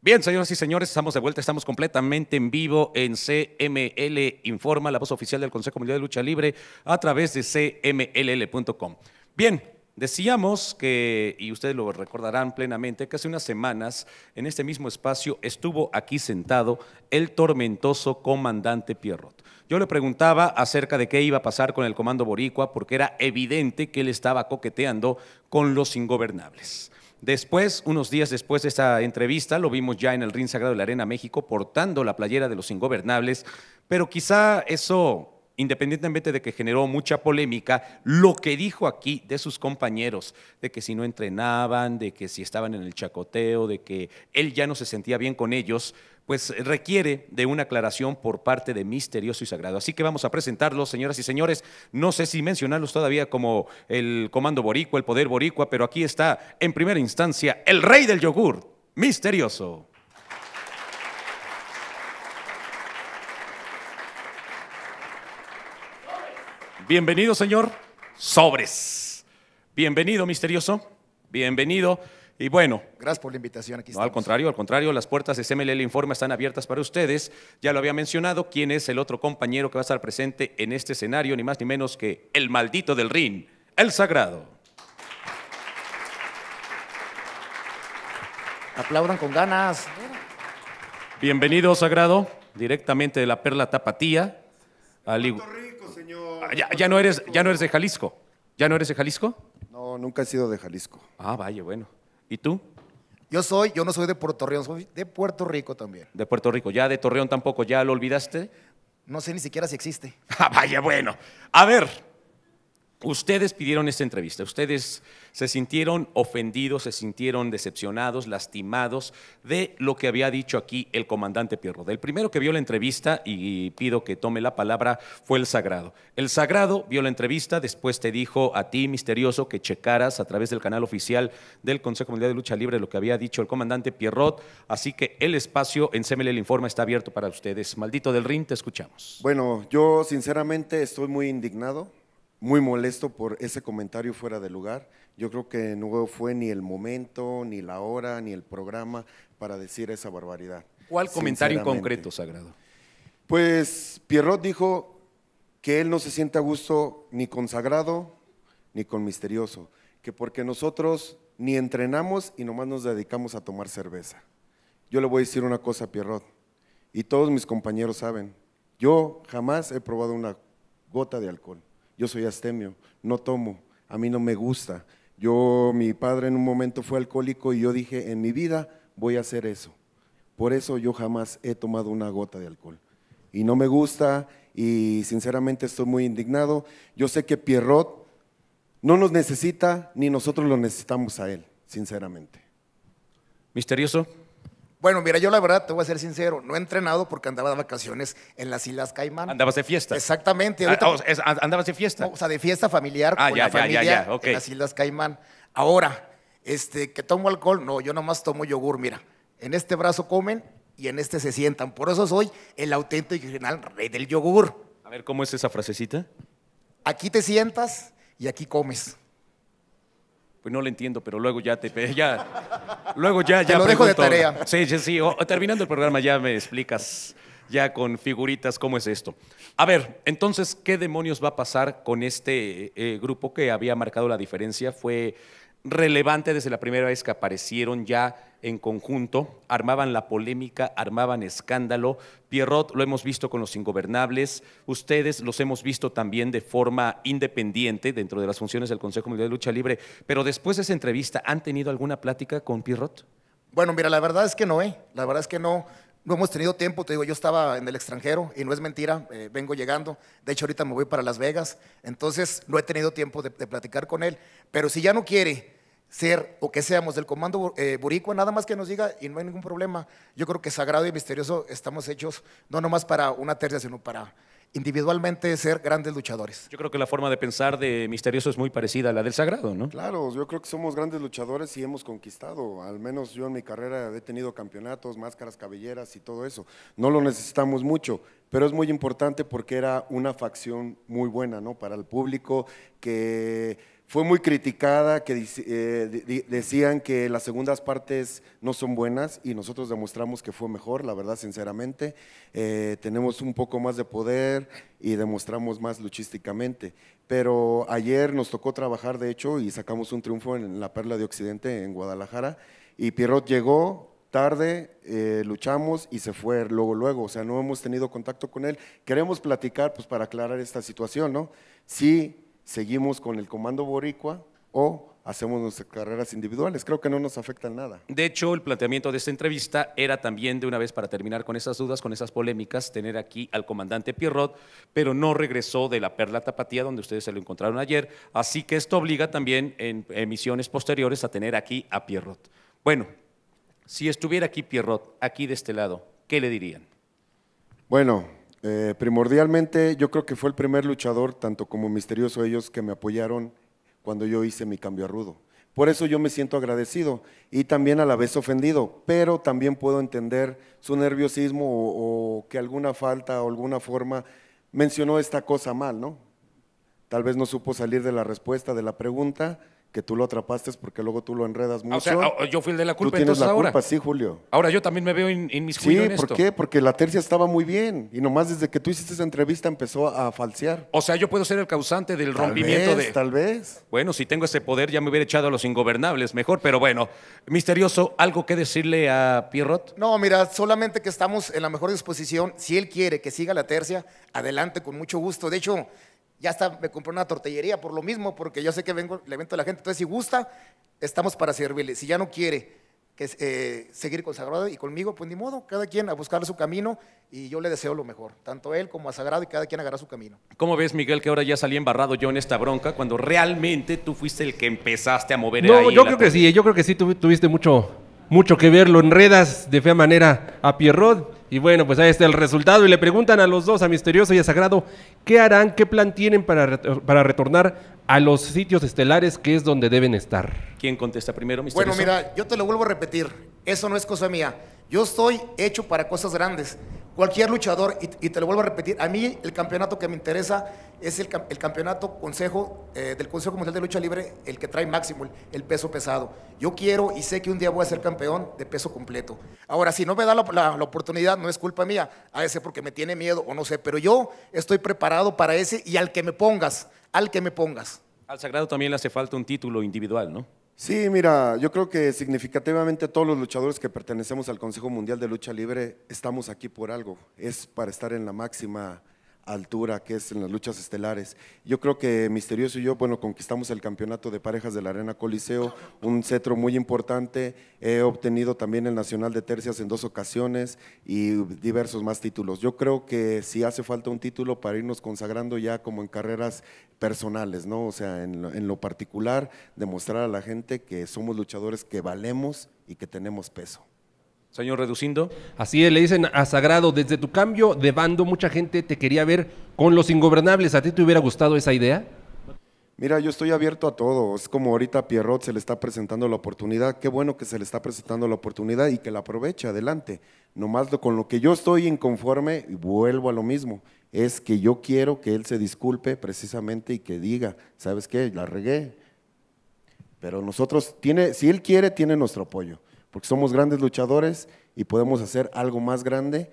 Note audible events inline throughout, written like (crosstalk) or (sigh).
Bien, señoras y señores, estamos de vuelta, estamos completamente en vivo en CML Informa, la voz oficial del Consejo Mundial de Lucha Libre, a través de cmll.com. Bien, decíamos que, y ustedes lo recordarán plenamente, que hace unas semanas en este mismo espacio estuvo aquí sentado el tormentoso comandante Pierrot. Yo le preguntaba acerca de qué iba a pasar con el comando boricua, porque era evidente que él estaba coqueteando con los ingobernables. Después, unos días después de esta entrevista, lo vimos ya en el Ring Sagrado de la Arena México portando la playera de los ingobernables, pero quizá eso, independientemente de que generó mucha polémica, lo que dijo aquí de sus compañeros, de que si no entrenaban, de que si estaban en el chacoteo, de que él ya no se sentía bien con ellos, pues eh, requiere de una aclaración por parte de misterioso y sagrado. Así que vamos a presentarlos, señoras y señores. No sé si mencionarlos todavía como el comando boricua, el poder boricua, pero aquí está en primera instancia el rey del yogur, misterioso. Bienvenido, señor. Sobres. Bienvenido, misterioso. Bienvenido. Y bueno. Gracias por la invitación. Aquí no, al contrario, al contrario, las puertas de CMLL Informa están abiertas para ustedes. Ya lo había mencionado, quién es el otro compañero que va a estar presente en este escenario, ni más ni menos que el maldito del RIN, el sagrado. Aplaudan con ganas. Bienvenido, sagrado, directamente de la Perla Tapatía. Rico, señor. Ah, ya, no eres, ya no eres de Jalisco. ¿Ya no eres de Jalisco? No, nunca he sido de Jalisco. Ah, vaya, bueno. ¿Y tú? Yo soy, yo no soy de Puerto Rico, soy de Puerto Rico también. De Puerto Rico, ya de Torreón tampoco, ¿ya lo olvidaste? No sé ni siquiera si existe. (laughs) Ah, vaya, bueno. A ver, Ustedes pidieron esta entrevista, ustedes se sintieron ofendidos, se sintieron decepcionados, lastimados de lo que había dicho aquí el comandante Pierrot, El primero que vio la entrevista, y pido que tome la palabra, fue el Sagrado. El Sagrado vio la entrevista, después te dijo a ti, misterioso, que checaras a través del canal oficial del Consejo Mundial de Lucha Libre lo que había dicho el comandante Pierrot. Así que el espacio en CML el Informa está abierto para ustedes. Maldito del Rin, te escuchamos. Bueno, yo sinceramente estoy muy indignado muy molesto por ese comentario fuera de lugar. Yo creo que no fue ni el momento, ni la hora, ni el programa para decir esa barbaridad. ¿Cuál comentario en concreto, Sagrado? Pues Pierrot dijo que él no se siente a gusto ni con Sagrado ni con Misterioso, que porque nosotros ni entrenamos y nomás nos dedicamos a tomar cerveza. Yo le voy a decir una cosa a Pierrot, y todos mis compañeros saben, yo jamás he probado una gota de alcohol yo soy astemio, no tomo, a mí no me gusta. Yo, mi padre en un momento fue alcohólico y yo dije, en mi vida voy a hacer eso. Por eso yo jamás he tomado una gota de alcohol. Y no me gusta y sinceramente estoy muy indignado. Yo sé que Pierrot no nos necesita ni nosotros lo necesitamos a él, sinceramente. Misterioso. Bueno, mira, yo la verdad te voy a ser sincero, no he entrenado porque andaba de vacaciones en las Islas Caimán. Andabas de fiesta. Exactamente. Ah, ahorita, andabas de fiesta. o sea, de fiesta familiar ah, con la en las Islas Caimán. Ahora, este, que tomo alcohol, no, yo nomás tomo yogur, mira. En este brazo comen y en este se sientan. Por eso soy el auténtico y original rey del yogur. A ver, ¿cómo es esa frasecita? Aquí te sientas y aquí comes. Pues no lo entiendo, pero luego ya te ya luego ya te lo dejo de tarea. Sí, sí, sí, terminando el programa ya me explicas ya con figuritas cómo es esto. A ver, entonces qué demonios va a pasar con este eh, grupo que había marcado la diferencia fue relevante desde la primera vez que aparecieron ya en conjunto, armaban la polémica, armaban escándalo. Pierrot lo hemos visto con los ingobernables, ustedes los hemos visto también de forma independiente dentro de las funciones del Consejo Mundial de Lucha Libre, pero después de esa entrevista, ¿han tenido alguna plática con Pierrot? Bueno, mira, la verdad es que no, ¿eh? La verdad es que no. No hemos tenido tiempo, te digo, yo estaba en el extranjero y no es mentira, eh, vengo llegando. De hecho, ahorita me voy para Las Vegas, entonces no he tenido tiempo de platicar con él. Pero si ya no quiere, ser o que seamos del comando eh, nada más que nos diga y no hay ningún problema. Yo creo que sagrado y misterioso estamos hechos no nomás para una tercia, sino para individualmente ser grandes luchadores. Yo creo que la forma de pensar de misterioso es muy parecida a la del sagrado, ¿no? Claro, yo creo que somos grandes luchadores y hemos conquistado, al menos yo en mi carrera he tenido campeonatos, máscaras, cabelleras y todo eso. No lo necesitamos mucho, pero es muy importante porque era una facción muy buena, ¿no? Para el público que fue muy criticada, que eh, decían que las segundas partes no son buenas y nosotros demostramos que fue mejor, la verdad, sinceramente. Eh, tenemos un poco más de poder y demostramos más luchísticamente. Pero ayer nos tocó trabajar, de hecho, y sacamos un triunfo en la Perla de Occidente, en Guadalajara, y Pierrot llegó, tarde, eh, luchamos y se fue luego, luego, o sea, no hemos tenido contacto con él. Queremos platicar pues para aclarar esta situación, ¿no? Sí, seguimos con el comando boricua o hacemos nuestras carreras individuales. Creo que no nos afecta nada. De hecho, el planteamiento de esta entrevista era también de una vez para terminar con esas dudas, con esas polémicas, tener aquí al comandante Pierrot, pero no regresó de la Perla Tapatía, donde ustedes se lo encontraron ayer. Así que esto obliga también en emisiones posteriores a tener aquí a Pierrot. Bueno, si estuviera aquí Pierrot, aquí de este lado, ¿qué le dirían? Bueno, eh, primordialmente yo creo que fue el primer luchador, tanto como misterioso ellos, que me apoyaron cuando yo hice mi cambio a rudo. Por eso yo me siento agradecido y también a la vez ofendido, pero también puedo entender su nerviosismo o que alguna falta o alguna forma mencionó esta cosa mal, ¿no? Tal vez no supo salir de la respuesta de la pregunta, que tú lo atrapaste porque luego tú lo enredas mucho. Ah, o sea, ah, yo fui el de la culpa. Tú tienes la culpa, sí, Julio. Ahora yo también me veo mis in sí, ¿por qué? Porque la tercia estaba muy bien y nomás desde que tú hiciste esa entrevista empezó a falsear. O sea, yo puedo ser el causante del tal rompimiento vez, Tal vez. Bueno, si tengo ese poder ya me hubiera echado a los ingobernables mejor, pero bueno, misterioso, ¿algo que decirle a Pierrot? No, mira, solamente que estamos en la mejor disposición. Si él quiere que siga la tercia, adelante con mucho gusto. De hecho, ya hasta me compré una tortillería por lo mismo, porque yo sé que vengo, le evento de la gente. Entonces, si gusta, estamos para servirle. Si ya no quiere que, eh, seguir con Sagrado y conmigo, pues ni modo, cada quien a buscar su camino y yo le deseo lo mejor, tanto él como a Sagrado y cada quien agarrar su camino. ¿Cómo ves, Miguel, que ahora ya salí embarrado yo en esta bronca cuando realmente tú fuiste el que empezaste a mover no, yo creo que sí, yo creo que sí tuviste mucho, mucho que verlo enredas de fea manera a Pierrot y bueno, pues ahí está el resultado. Y le preguntan a los dos, a Misterioso y a Sagrado, ¿qué harán? ¿Qué plan tienen para, retornar a los sitios estelares que es donde deben estar? ¿Quién contesta primero, Misterioso? Bueno, mira, yo te lo vuelvo a repetir. Eso no es cosa mía. Yo estoy hecho para cosas grandes cualquier luchador, y, te lo vuelvo a repetir, a mí el campeonato que me interesa es el, campeonato consejo eh, del Consejo Mundial de Lucha Libre, el que trae máximo, el, peso pesado. Yo quiero y sé que un día voy a ser campeón de peso completo. Ahora, si no me da la, la oportunidad, no es culpa mía, a ese porque me tiene miedo o no sé, pero yo estoy preparado para ese y al que me pongas, al que me pongas. Al Sagrado también le hace falta un título individual, ¿no? Sí, mira, yo creo que significativamente todos los luchadores que pertenecemos al Consejo Mundial de Lucha Libre estamos aquí por algo, es para estar en la máxima altura que es en las luchas estelares. Yo creo que Misterioso y yo, bueno, conquistamos el campeonato de parejas de la Arena Coliseo, un cetro muy importante, he obtenido también el Nacional de Tercias en dos ocasiones y diversos más títulos. Yo creo que si hace falta un título para irnos consagrando ya como en carreras personales, ¿no? O sea, en lo particular, demostrar a la gente que somos luchadores que valemos y que tenemos peso. Señor Reducindo. Así le dicen a Sagrado, desde tu cambio de bando mucha gente te quería ver con los ingobernables. ¿A ti te hubiera gustado esa idea? Mira, yo estoy abierto a todo. Es como ahorita Pierrot se le está presentando la oportunidad. Qué bueno que se le está presentando la oportunidad y que la aproveche adelante. Nomás con lo que yo estoy inconforme, y vuelvo a lo mismo, es que yo quiero que él se disculpe precisamente y que diga, ¿sabes qué? La regué. Pero nosotros, tiene, si él quiere, tiene nuestro apoyo porque somos grandes luchadores y podemos hacer algo más grande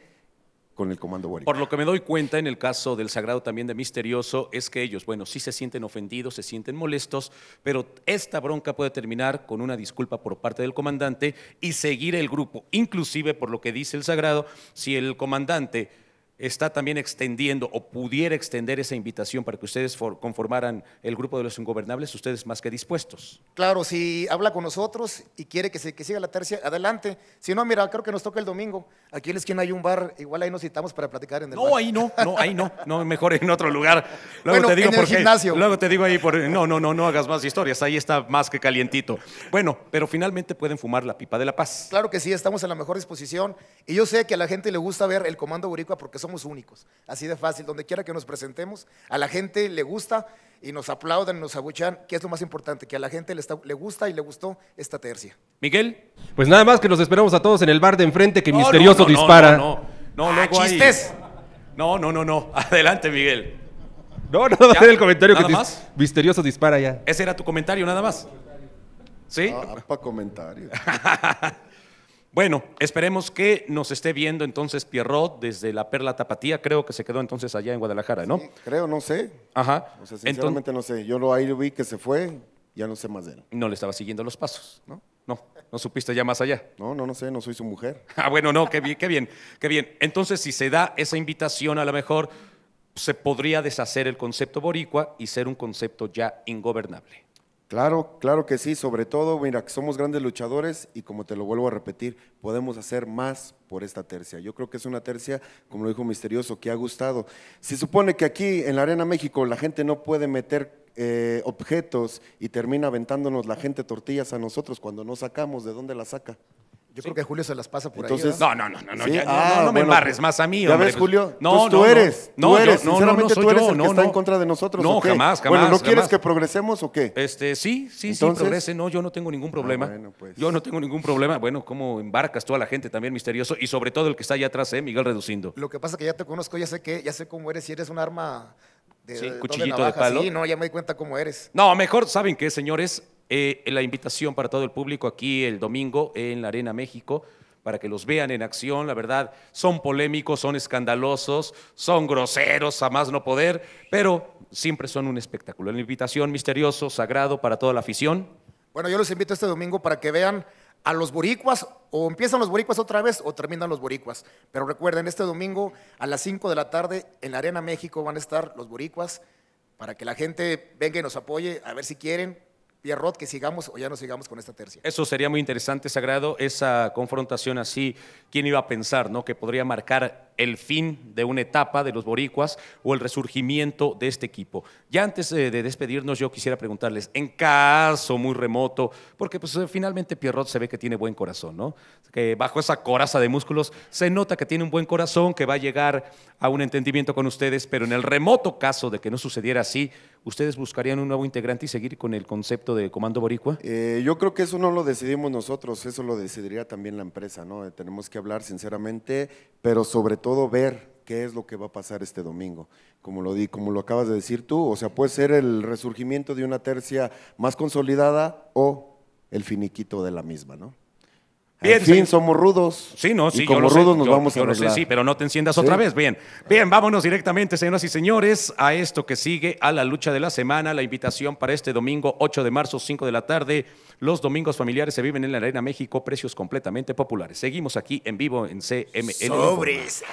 con el Comando bueno Por lo que me doy cuenta en el caso del Sagrado también de Misterioso es que ellos, bueno, sí se sienten ofendidos, se sienten molestos, pero esta bronca puede terminar con una disculpa por parte del comandante y seguir el grupo, inclusive por lo que dice el Sagrado, si el comandante está también extendiendo o pudiera extender esa invitación para que ustedes conformaran el grupo de los ingobernables, ustedes más que dispuestos. Claro, si habla con nosotros y quiere que, se, siga la tercia, adelante. Si no, mira, creo que nos toca el domingo. Aquí en la esquina hay un bar, igual ahí nos citamos para platicar en el No, ahí no, no, ahí no, (laughs) no, mejor en otro lugar. Luego te digo en gimnasio. Luego te digo ahí, por, no, no, no, no hagas más historias, ahí está más que calientito. Bueno, pero finalmente pueden fumar la pipa de la paz. Claro que sí, estamos en la mejor disposición y yo sé que a la gente le gusta ver el Comando Boricua porque es somos únicos. Así de fácil, donde quiera que nos presentemos, a la gente le gusta y nos aplaudan, nos aguchan, que es lo más importante, que a la gente le, le, gusta y le gustó esta tercia. Miguel. Pues nada más que nos esperamos a todos en el bar de enfrente que Misterioso dispara. No, no, no, ah, chistes. No, no, no, no. (laughs) Adelante, Miguel. No, no, no, el comentario ¿Nada más? Misterioso dispara ya. Ese era tu comentario, nada más. ¿Sí? Ah, para comentario. (laughs) Bueno, esperemos que nos esté viendo entonces Pierrot desde la Perla Tapatía. Creo que se quedó entonces allá en Guadalajara, ¿no? creo, no sé. Ajá. O sinceramente no sé. Yo lo ahí vi que se fue, ya no sé más de él. No le estaba siguiendo los pasos, ¿no? No, no supiste ya más allá. No, no, no sé, no soy su mujer. (laughs) ah, bueno, no, qué bien, qué bien, qué bien. Entonces, si se da esa invitación, a lo mejor se podría deshacer el concepto boricua y ser un concepto ya ingobernable. Claro, claro que sí, sobre todo, mira, que somos grandes luchadores y como te lo vuelvo a repetir, podemos hacer más por esta tercia. Yo creo que es una tercia, como lo dijo Misterioso, que ha gustado. Se supone que aquí en la Arena México la gente no puede meter eh, objetos y termina aventándonos la gente tortillas a nosotros cuando no sacamos, ¿de dónde la saca? Yo creo que Julio se las pasa por ahí. No, no, no, no, no, ah, no, no, me embarres más a mí. ¿Ya pues. Julio? No, pues tú eres. No, tú eres. no, no, Sinceramente, tú eres no, que está en contra de nosotros. No, jamás, jamás, Bueno, ¿no quieres que progresemos o qué? Este, sí, sí, sí, progrese. No, yo no tengo ningún ah, problema. Pues. Yo no tengo ningún problema. Bueno, cómo embarcas tú a la gente también misterioso y sobre todo el que está allá atrás, ¿eh? Miguel Reducindo. Lo que pasa que ya te conozco, ya sé que, ya sé cómo eres, si eres un arma de cuchillito de palo. Sí, no, ya me di cuenta cómo eres. No, mejor, ¿saben qué, señores? Eh, la invitación para todo el público aquí el domingo en la Arena México para que los vean en acción, la verdad, son polémicos, son escandalosos, son groseros, a más no poder, pero siempre son un espectáculo. La invitación misterioso, sagrado para toda la afición. Bueno, yo los invito este domingo para que vean a los boricuas, o empiezan los boricuas otra vez o terminan los boricuas. Pero recuerden, este domingo a las 5 de la tarde en la Arena México van a estar los boricuas para que la gente venga y nos apoye, a ver si quieren, Pierrot que sigamos o ya no sigamos con esta tercia. Eso sería muy interesante, Sagrado, esa confrontación así. ¿Quién iba a pensar ¿no? que podría marcar el fin de una etapa de los boricuas o el resurgimiento de este equipo? Ya antes de despedirnos, yo quisiera preguntarles, en caso muy remoto, porque pues finalmente Pierrot se ve que tiene buen corazón, ¿no? Que bajo esa coraza de músculos se nota que tiene un buen corazón, que va a llegar a un entendimiento con ustedes, pero en el remoto caso de que no sucediera así, ¿Ustedes buscarían un nuevo integrante y seguir con el concepto de Comando Boricua? Eh, yo creo que eso no lo decidimos nosotros, eso lo decidiría también la empresa, ¿no? Eh, tenemos que hablar sinceramente, pero sobre todo ver qué es lo que va a pasar este domingo. Como lo, di, como lo acabas de decir tú, o sea, puede ser el resurgimiento de una tercia más consolidada o el finiquito de la misma, ¿no? Bien, fin, somos rudos. Sí, no, sí, y como rudos nos vamos a arreglar. sí, pero no te enciendas otra vez. Bien, bien, vámonos directamente, señoras y señores, a esto que sigue, a la lucha de la semana, la invitación para este domingo 8 de marzo, 5 de la tarde. Los domingos familiares se viven en la Arena México, precios completamente populares. Seguimos aquí en vivo en CML. Sobres.